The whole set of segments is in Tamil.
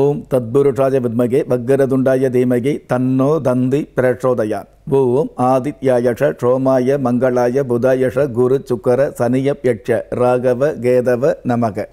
ஓம் தத்புருஷாய வித்மகே வக்கரதுண்டாய தீமகி தன்னோ தந்தி பிரச்சோதயான் ஓம் ஆதித்யாயஷ ஷோமாய மங்களாய புதாயஷ குரு சுக்கர சனிய யட்ச ராகவ கேதவ நமக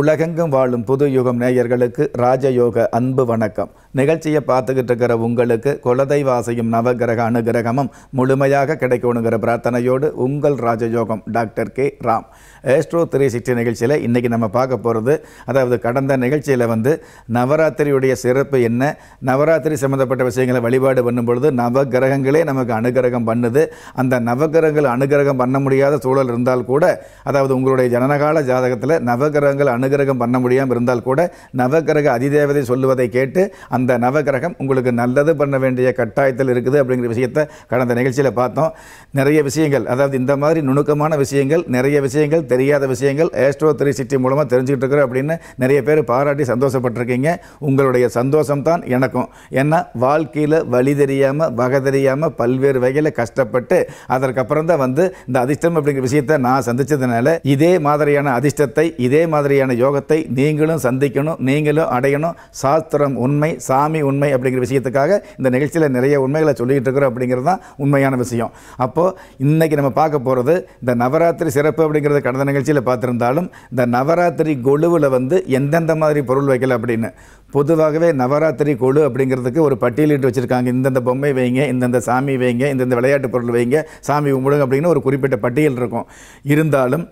உலகெங்கும் வாழும் புது யுகம் நேயர்களுக்கு ராஜயோக அன்பு வணக்கம் நிகழ்ச்சியை பார்த்துக்கிட்டு இருக்கிற உங்களுக்கு குலதெய்வாசையும் நவகிரக அனுகிரகமும் முழுமையாக கிடைக்கணுங்கிற பிரார்த்தனையோடு உங்கள் ராஜயோகம் doctor K Ram astro three sixty நிகழ்ச்சியில் இன்றைக்கி நம்ம பார்க்க போகிறது அதாவது கடந்த நிகழ்ச்சியில் வந்து நவராத்திரியுடைய சிறப்பு என்ன நவராத்திரி சம்மந்தப்பட்ட விஷயங்களை வழிபாடு பண்ணும் பொழுது நவகிரகங்களே நமக்கு அனுகிரகம் பண்ணுது அந்த நவகிரகங்கள் அனுகிரகம் பண்ண முடியாத சூழல் இருந்தால் கூட அதாவது உங்களுடைய ஜனனகால ஜாதகத்தில் நவகிரகங்கள் அனுகிரகம் பண்ண முடியாமல் இருந்தால் கூட நவகிரக அதிதேவதை சொல்லுவதை கேட்டு அந்த அந்த நவகிரகம் உங்களுக்கு நல்லது பண்ண வேண்டிய கட்டாயத்தில் இருக்குது அப்படிங்கிற விஷயத்தை கடந்த நிகழ்ச்சியில் பார்த்தோம் நிறைய விஷயங்கள் அதாவது இந்த மாதிரி நுணுக்கமான விஷயங்கள் நிறைய விஷயங்கள் தெரியாத விஷயங்கள் ஏஸ்ட்ரோ த்ரீ சிட்டி மூலமாக தெரிஞ்சுக்கிட்டு இருக்கிறோம் அப்படின்னு நிறைய பேர் பாராட்டி சந்தோஷப்பட்டிருக்கீங்க உங்களுடைய சந்தோஷம் தான் எனக்கும் ஏன்னா வாழ்க்கையில் வழி தெரியாமல் வகை தெரியாமல் பல்வேறு வகையில் கஷ்டப்பட்டு அதற்கப்புறம் தான் வந்து இந்த அதிர்ஷ்டம் அப்படிங்கிற விஷயத்தை நான் சந்தித்ததுனால இதே மாதிரியான அதிர்ஷ்டத்தை இதே மாதிரியான யோகத்தை நீங்களும் சந்திக்கணும் நீங்களும் அடையணும் சாஸ்திரம் உண்மை சாமி உண்மை அப்படிங்கிற விஷயத்துக்காக இந்த நிகழ்ச்சியில் நிறைய உண்மைகளை சொல்லிக்கிட்டு இருக்கிறோம் அப்படிங்கிறது தான் உண்மையான விஷயம் அப்போது இன்றைக்கி நம்ம பார்க்க போகிறது இந்த நவராத்திரி சிறப்பு அப்படிங்கிறத கடந்த நிகழ்ச்சியில் பார்த்துருந்தாலும் இந்த நவராத்திரி கொழுவில் வந்து எந்தெந்த மாதிரி பொருள் வைக்கல அப்படின்னு பொதுவாகவே நவராத்திரி கொழு அப்படிங்கிறதுக்கு ஒரு பட்டியலிட்டு வச்சுருக்காங்க இந்தந்த பொம்மை வைங்க இந்தந்த சாமி வைங்க இந்தந்த விளையாட்டு பொருள் வைங்க சாமி உங்களுக்கு அப்படின்னு ஒரு குறிப்பிட்ட பட்டியல் இருக்கும் இருந்தாலும்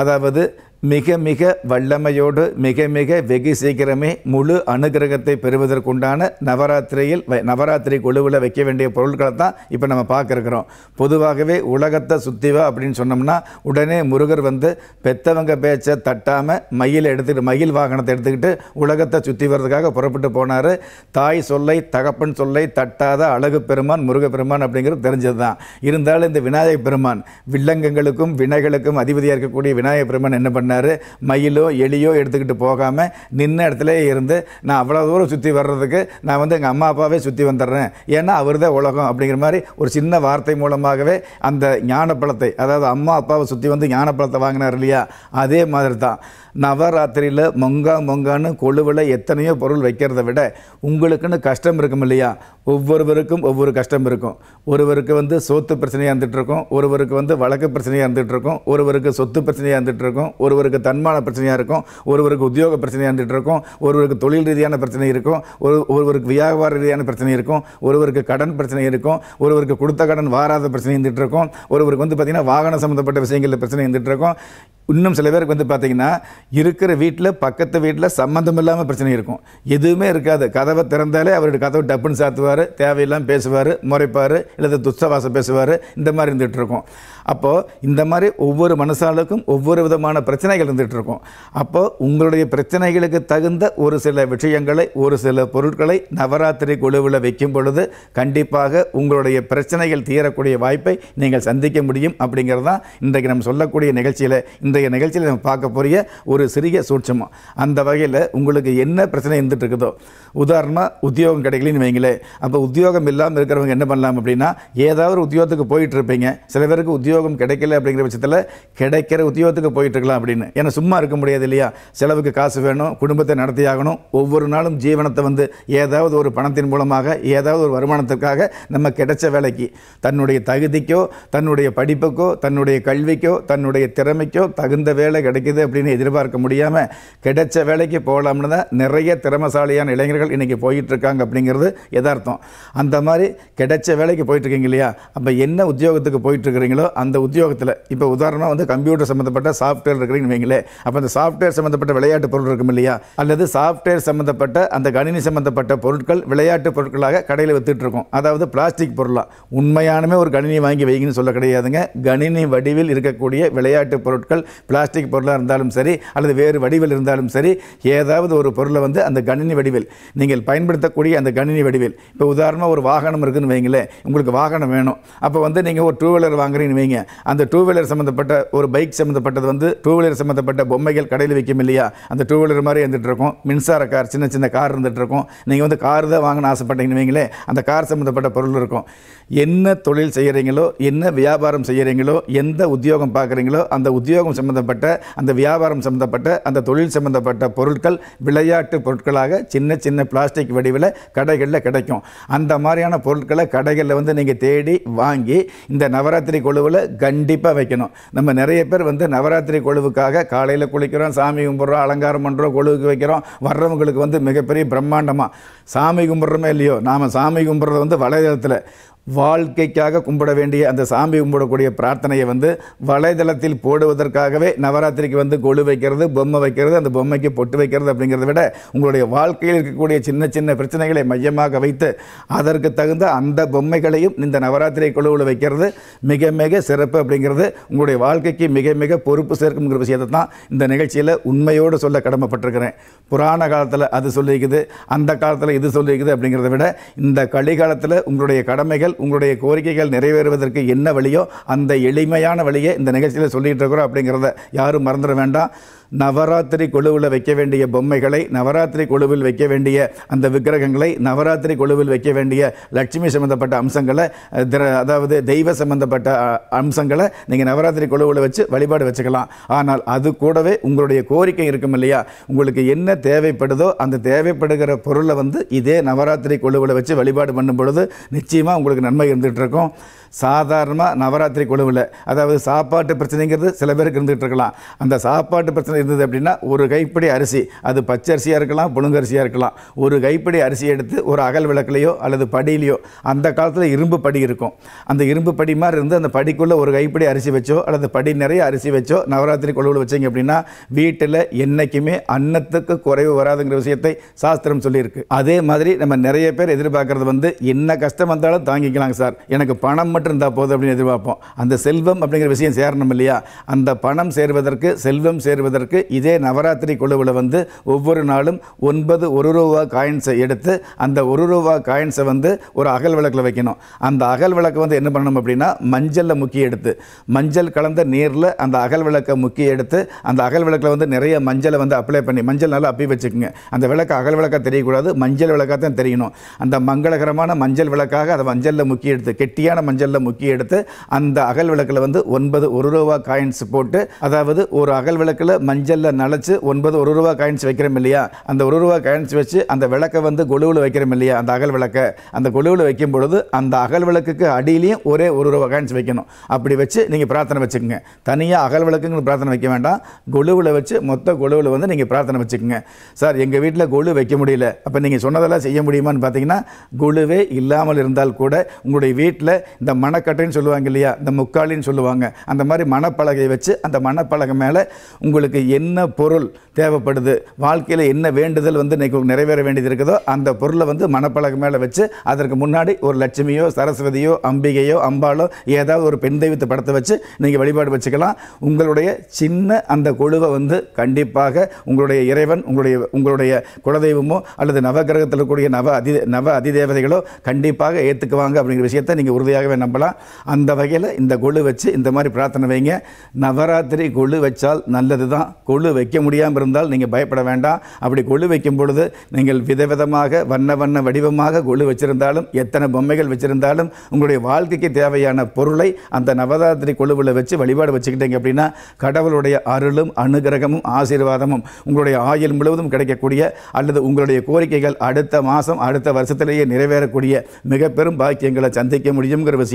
அதாவது மிக மிக வல்லமையோடு மிக மிக வெகு சீக்கிரமே முழு அனுகிரகத்தை பெறுவதற்குண்டான நவராத்திரியில் நவராத்திரி குழுவில் வைக்க வேண்டிய பொருட்களை தான் இப்போ நம்ம பார்க்குறோம் பொதுவாகவே உலகத்தை சுத்திவா அப்படின்னு சொன்னோம்னா உடனே முருகர் வந்து பெத்தவங்க பேச்சை தட்டாமல் மயில் எடுத்துக்கிட்டு மயில் வாகனத்தை எடுத்துக்கிட்டு உலகத்தை சுற்றி வர்றதுக்காக புறப்பட்டு போனார் தாய் சொல்லை தகப்பன் சொல்லை தட்டாத அழகு பெருமான் முருக பெருமான் அப்படிங்கிறது தெரிஞ்சது தான் இருந்தாலும் இந்த விநாயக பெருமான் வில்லங்கங்களுக்கும் வினைகளுக்கும் அதிபதியாக இருக்கக்கூடிய விநாயக பெருமான் என்ன பண்ண பண்ணார் மயிலோ எலியோ எடுத்துக்கிட்டு போகாமல் நின்று இடத்துல இருந்து நான் அவ்வளோ தூரம் சுற்றி வர்றதுக்கு நான் வந்து எங்கள் அம்மா அப்பாவே சுற்றி வந்துடுறேன் ஏன்னா அவர் தான் உலகம் அப்படிங்கிற மாதிரி ஒரு சின்ன வார்த்தை மூலமாகவே அந்த ஞானப்பழத்தை அதாவது அம்மா அப்பாவை சுற்றி வந்து ஞானப்பழத்தை வாங்கினார் இல்லையா அதே மாதிரி தான் நவராத்திரியில் மொங்கா மொங்கான்னு கொழுவில் எத்தனையோ பொருள் வைக்கிறத விட உங்களுக்குன்னு கஷ்டம் இருக்கும் இல்லையா ஒவ்வொருவருக்கும் ஒவ்வொரு கஷ்டம் இருக்கும் ஒருவருக்கு வந்து சொத்து பிரச்சனையாக இருந்துகிட்ருக்கும் ஒருவருக்கு வந்து வழக்கு பிரச்சனையாக இருந்துகிட்ருக்கும் ஒருவருக்கு சொத்து பிரச்சனையாக இருந்துகிட்ருக்கும் ஒருவர் ஒருவருக்கு தன்மான பிரச்சனையாக இருக்கும் ஒருவருக்கு உத்தியோக பிரச்சனையாக இருந்துகிட்டு இருக்கும் ஒருவருக்கு தொழில் ரீதியான பிரச்சனை இருக்கும் ஒரு ஒருவருக்கு வியாபார ரீதியான பிரச்சனை இருக்கும் ஒருவருக்கு கடன் பிரச்சனை இருக்கும் ஒருவருக்கு கொடுத்த கடன் வாராத பிரச்சனை இருந்துகிட்டு இருக்கும் ஒருவருக்கு வந்து பார்த்திங்கன்னா வாகனம் சம்மந்தப்பட்ட விஷயங்களில் பிரச்சனை இருந்துகிட்டு இருக்கும் இன்னும் சில பேருக்கு வந்து பார்த்திங்கன்னா இருக்கிற வீட்டில் பக்கத்து வீட்டில் சம்மந்தம் இல்லாமல் பிரச்சனை இருக்கும் எதுவுமே இருக்காது கதவை திறந்தாலே அவருடைய கதவை டப்புன்னு சாத்துவார் தேவையில்லாமல் பேசுவார் முறைப்பார் இல்லை துஷ்டவாசம் பேசுவார் இந்த மாதிரி இருந்துகிட்டு இருக்கும் அப்போது இந்த மாதிரி ஒவ்வொரு மனசாளுக்கும் ஒவ்வொரு விதமான பிரச்சனைகள் இருந்துகிட்டு இருக்கும் அப்போது உங்களுடைய பிரச்சனைகளுக்கு தகுந்த ஒரு சில விஷயங்களை ஒரு சில பொருட்களை நவராத்திரி குழுவில் வைக்கும் பொழுது கண்டிப்பாக உங்களுடைய பிரச்சனைகள் தீரக்கூடிய வாய்ப்பை நீங்கள் சந்திக்க முடியும் அப்படிங்கிறது தான் இன்றைக்கு நம்ம சொல்லக்கூடிய நிகழ்ச்சியில் இந்த இன்றைய நிகழ்ச்சியில் நம்ம பார்க்க போகிற ஒரு சிறிய சூட்சமம் அந்த வகையில் உங்களுக்கு என்ன பிரச்சனை இருந்துகிட்டு இருக்குதோ உதாரணமாக உத்தியோகம் கிடைக்கலன்னு வைங்களேன் அப்போ உத்தியோகம் இல்லாமல் இருக்கிறவங்க என்ன பண்ணலாம் அப்படின்னா ஏதாவது உத்தியோகத்துக்கு போயிட்டு இருப்பீங்க சில பேருக்கு உத்தியோகம் கிடைக்கல அப்படிங்கிற பட்சத்தில் கிடைக்கிற உத்தியோகத்துக்கு போயிட்டு இருக்கலாம் அப்படின்னு ஏன்னா சும்மா இருக்க முடியாது இல்லையா செலவுக்கு காசு வேணும் குடும்பத்தை நடத்தியாகணும் ஒவ்வொரு நாளும் ஜீவனத்தை வந்து ஏதாவது ஒரு பணத்தின் மூலமாக ஏதாவது ஒரு வருமானத்திற்காக நம்ம கிடைச்ச வேலைக்கு தன்னுடைய தகுதிக்கோ தன்னுடைய படிப்புக்கோ தன்னுடைய கல்விக்கோ தன்னுடைய திறமைக்கோ த தகுந்த வேலை கிடைக்கிது அப்படின்னு எதிர்பார்க்க முடியாமல் கிடைச்ச வேலைக்கு போகலாம்னு தான் நிறைய திறமசாலியான இளைஞர்கள் இன்றைக்கி போயிட்டுருக்காங்க அப்படிங்கிறது எதார்த்தம் அந்த மாதிரி கிடைச்ச வேலைக்கு போயிட்டுருக்கீங்க இல்லையா அப்போ என்ன உத்தியோகத்துக்கு போயிட்டுருக்கிறீங்களோ அந்த உத்தியோகத்தில் இப்போ உதாரணமாக வந்து கம்ப்யூட்டர் சம்மந்தப்பட்ட சாஃப்ட்வேர் இருக்கிறீங்கன்னு வைங்களேன் அப்போ அந்த சாஃப்ட்வேர் சம்மந்தப்பட்ட விளையாட்டு பொருள் இருக்கும் இல்லையா அல்லது சாஃப்ட்வேர் சம்மந்தப்பட்ட அந்த கணினி சம்மந்தப்பட்ட பொருட்கள் விளையாட்டு பொருட்களாக கடையில் விற்றுட்ருக்கோம் அதாவது பிளாஸ்டிக் பொருளாக உண்மையானமே ஒரு கணினி வாங்கி வைங்கன்னு சொல்ல கிடையாதுங்க கணினி வடிவில் இருக்கக்கூடிய விளையாட்டு பொருட்கள் பிளாஸ்டிக் பொருளாக இருந்தாலும் சரி அல்லது வேறு வடிவில் இருந்தாலும் சரி ஏதாவது ஒரு பொருளை வந்து அந்த கணினி வடிவில் நீங்கள் பயன்படுத்தக்கூடிய அந்த கணினி வடிவில் இப்போ உதாரணமாக ஒரு வாகனம் இருக்குதுன்னு வைங்களேன் உங்களுக்கு வாகனம் வேணும் அப்போ வந்து நீங்கள் ஒரு டூ வீலர் வாங்குறீங்கன்னு வைங்க அந்த டூ வீலர் சம்மந்தப்பட்ட ஒரு பைக் சம்மந்தப்பட்டது வந்து டூ வீலர் சம்மந்தப்பட்ட பொம்மைகள் கடையில் வைக்கும் இல்லையா அந்த டூ வீலர் மாதிரி இருந்துகிட்டு இருக்கும் மின்சார கார் சின்ன சின்ன கார் இருந்துகிட்டு இருக்கும் நீங்கள் வந்து கார் தான் வாங்கணும்னு ஆசைப்பட்டீங்கன்னு வைங்களேன் அந்த கார் சம்மந்தப்பட்ட பொருள் இருக்கும் என்ன தொழில் செய்கிறீங்களோ என்ன வியாபாரம் செய்கிறீங்களோ எந்த உத்தியோகம் பார்க்குறீங்களோ அந்த உத்தியோகம் சம்மந்தப்பட்ட அந்த வியாபாரம் சம்மந்தப்பட்ட அந்த தொழில் சம்மந்தப்பட்ட பொருட்கள் விளையாட்டு பொருட்களாக சின்ன சின்ன பிளாஸ்டிக் வடிவில் கடைகளில் கிடைக்கும் அந்த மாதிரியான பொருட்களை கடைகளில் வந்து நீங்கள் தேடி வாங்கி இந்த நவராத்திரி கொழுவில் கண்டிப்பாக வைக்கணும் நம்ம நிறைய பேர் வந்து நவராத்திரி கொழுவுக்காக காலையில் குளிக்கிறோம் சாமி கும்பிட்றோம் அலங்காரம் பண்ணுறோம் கொழுவுக்கு வைக்கிறோம் வர்றவங்களுக்கு வந்து மிகப்பெரிய பிரம்மாண்டமாக சாமி கும்பிட்றோமே இல்லையோ நாம் சாமி கும்பிட்றது வந்து வலைதளத்தில் வாழ்க்கைக்காக கும்பிட வேண்டிய அந்த சாமி கும்பிடக்கூடிய பிரார்த்தனையை வந்து வலைதளத்தில் போடுவதற்காகவே நவராத்திரிக்கு வந்து கொழு வைக்கிறது பொம்மை வைக்கிறது அந்த பொம்மைக்கு பொட்டு வைக்கிறது அப்படிங்கிறத விட உங்களுடைய வாழ்க்கையில் இருக்கக்கூடிய சின்ன சின்ன பிரச்சனைகளை மையமாக வைத்து அதற்கு தகுந்த அந்த பொம்மைகளையும் இந்த நவராத்திரி குழுவில் வைக்கிறது மிக மிக சிறப்பு அப்படிங்கிறது உங்களுடைய வாழ்க்கைக்கு மிக மிக பொறுப்பு சேர்க்குங்கிற விஷயத்தை தான் இந்த நிகழ்ச்சியில் உண்மையோடு சொல்ல கடமைப்பட்டிருக்கிறேன் புராண காலத்தில் அது சொல்லியிருக்குது அந்த காலத்தில் இது சொல்லியிருக்குது அப்படிங்கிறத விட இந்த கலிகாலத்தில் உங்களுடைய கடமைகள் உங்களுடைய கோரிக்கைகள் நிறைவேறுவதற்கு என்ன வழியோ அந்த எளிமையான வழியை இந்த நிகழ்ச்சியில் சொல்லிட்டு இருக்கிறோம் அப்படிங்கிறத யாரும் மறந்துட வேண்டாம் நவராத்திரி குழுவில் வைக்க வேண்டிய பொம்மைகளை நவராத்திரி குழுவில் வைக்க வேண்டிய அந்த விக்கிரகங்களை நவராத்திரி குழுவில் வைக்க வேண்டிய லட்சுமி சம்மந்தப்பட்ட அம்சங்களை அதாவது தெய்வ சம்மந்தப்பட்ட அம்சங்களை நீங்கள் நவராத்திரி குழுவில் வச்சு வழிபாடு வச்சுக்கலாம் ஆனால் அது கூடவே உங்களுடைய கோரிக்கை இருக்கும் இல்லையா உங்களுக்கு என்ன தேவைப்படுதோ அந்த தேவைப்படுகிற பொருளை வந்து இதே நவராத்திரி குழுவில் வச்சு வழிபாடு பண்ணும் பொழுது நிச்சயமாக உங்களுக்கு நன்மை இருக்கோம் சாதாரணமாக நவராத்திரி குழுவில் அதாவது சாப்பாட்டு பிரச்சனைங்கிறது சில பேருக்கு இருந்துகிட்டு இருக்கலாம் அந்த சாப்பாட்டு பிரச்சனை இருந்தது அப்படின்னா ஒரு கைப்பிடி அரிசி அது பச்சை அரிசியாக இருக்கலாம் புழுங்கரிசியாக இருக்கலாம் ஒரு கைப்பிடி அரிசி எடுத்து ஒரு அகல் விளக்குலையோ அல்லது படியிலையோ அந்த காலத்தில் இரும்பு படி இருக்கும் அந்த இரும்பு படி மாதிரி இருந்து அந்த படிக்குள்ளே ஒரு கைப்பிடி அரிசி வச்சோ அல்லது படி நிறைய அரிசி வச்சோ நவராத்திரி குழுவில் வச்சிங்க அப்படின்னா வீட்டில் என்றைக்குமே அன்னத்துக்கு குறைவு வராதுங்கிற விஷயத்தை சாஸ்திரம் சொல்லியிருக்கு அதே மாதிரி நம்ம நிறைய பேர் எதிர்பார்க்குறது வந்து என்ன கஷ்டம் வந்தாலும் தாங்கிக்கலாங்க சார் எனக்கு பணம் மட்டும் மட்டும் போதும் அப்படின்னு எதிர்பார்ப்போம் அந்த செல்வம் அப்படிங்கிற விஷயம் சேரணும் இல்லையா அந்த பணம் சேர்வதற்கு செல்வம் சேர்வதற்கு இதே நவராத்திரி குழுவில் வந்து ஒவ்வொரு நாளும் ஒன்பது ஒரு ரூபா காயின்ஸை எடுத்து அந்த ஒரு ரூபா காயின்ஸை வந்து ஒரு அகல் விளக்கில் வைக்கணும் அந்த அகல் விளக்கு வந்து என்ன பண்ணணும் அப்படின்னா மஞ்சளில் முக்கிய எடுத்து மஞ்சள் கலந்த நீரில் அந்த அகல் விளக்கை முக்கிய எடுத்து அந்த அகல் விளக்கில் வந்து நிறைய மஞ்சளை வந்து அப்ளை பண்ணி மஞ்சள் நல்லா அப்பி வச்சுக்கோங்க அந்த விளக்கு அகல் விளக்காக தெரியக்கூடாது மஞ்சள் விளக்காக தான் தெரியணும் அந்த மங்களகரமான மஞ்சள் விளக்காக அதை மஞ்சளில் முக்கிய எடுத்து கெட்டியான மஞ்சள் மஞ்சளில் முக்கிய எடுத்து அந்த அகல் விளக்கில் வந்து ஒன்பது ஒரு ரூபா காயின்ஸ் போட்டு அதாவது ஒரு அகல் விளக்கில் மஞ்சளில் நனைச்சு ஒன்பது ஒரு ரூபா காயின்ஸ் வைக்கிறோம் இல்லையா அந்த ஒரு ரூபா காயின்ஸ் வச்சு அந்த விளக்கை வந்து கொலுவில் வைக்கிறோம் இல்லையா அந்த அகல் விளக்கை அந்த கொலுவில் வைக்கும் பொழுது அந்த அகல் விளக்குக்கு அடியிலையும் ஒரே ஒரு ரூபா காயின்ஸ் வைக்கணும் அப்படி வச்சு நீங்கள் பிரார்த்தனை வச்சுக்கோங்க தனியாக அகல் விளக்குன்னு பிரார்த்தனை வைக்க வேண்டாம் கொலுவில் வச்சு மொத்த கொலுவில் வந்து நீங்கள் பிரார்த்தனை வச்சுக்கோங்க சார் எங்கள் வீட்டில் கொழு வைக்க முடியல அப்போ நீங்கள் சொன்னதெல்லாம் செய்ய முடியுமான்னு பார்த்தீங்கன்னா குழுவே இல்லாமல் இருந்தால் கூட உங்களுடைய வீட்டில் இந்த மணக்கட்டைன்னு சொல்லுவாங்க இல்லையா இந்த முக்காலின்னு சொல்லுவாங்க அந்த மாதிரி மனப்பலகை வச்சு அந்த மனப்பலகை மேலே உங்களுக்கு என்ன பொருள் தேவைப்படுது வாழ்க்கையில் என்ன வேண்டுதல் வந்து இன்றைக்கி நிறைவேற வேண்டியது இருக்குதோ அந்த பொருளை வந்து மனப்பலகை மேலே வச்சு அதற்கு முன்னாடி ஒரு லட்சுமியோ சரஸ்வதியோ அம்பிகையோ அம்பாலோ ஏதாவது ஒரு பெண் தெய்வத்தை படத்தை வச்சு நீங்கள் வழிபாடு வச்சுக்கலாம் உங்களுடைய சின்ன அந்த குழுவை வந்து கண்டிப்பாக உங்களுடைய இறைவன் உங்களுடைய உங்களுடைய குலதெய்வமோ அல்லது நவகிரகத்தில் இருக்கக்கூடிய நவ அதி நவ அதிதேவதைகளோ கண்டிப்பாக ஏற்றுக்குவாங்க அப்படிங்கிற விஷயத்தை நீங்கள் உறுதியாகவே நம்பலாம் அந்த வகையில் இந்த கொழு வச்சு இந்த மாதிரி பிரார்த்தனை வைங்க நவராத்திரி கொழு வச்சால் நல்லது தான் கொழு வைக்க முடியாமல் இருந்தால் நீங்கள் பயப்பட வேண்டாம் அப்படி கொழு வைக்கும் பொழுது நீங்கள் விதவிதமாக வண்ண வண்ண வடிவமாக கொழு வச்சுருந்தாலும் எத்தனை பொம்மைகள் வச்சுருந்தாலும் உங்களுடைய வாழ்க்கைக்கு தேவையான பொருளை அந்த நவராத்திரி கொழுவில் வச்சு வழிபாடு வச்சுக்கிட்டீங்க அப்படின்னா கடவுளுடைய அருளும் அனுகிரகமும் ஆசீர்வாதமும் உங்களுடைய ஆயுள் முழுவதும் கிடைக்கக்கூடிய அல்லது உங்களுடைய கோரிக்கைகள் அடுத்த மாதம் அடுத்த வருஷத்திலேயே நிறைவேறக்கூடிய மிக பெரும் பாக்கியங்களை சந்திக்க முடியுங்கிற விஷயம்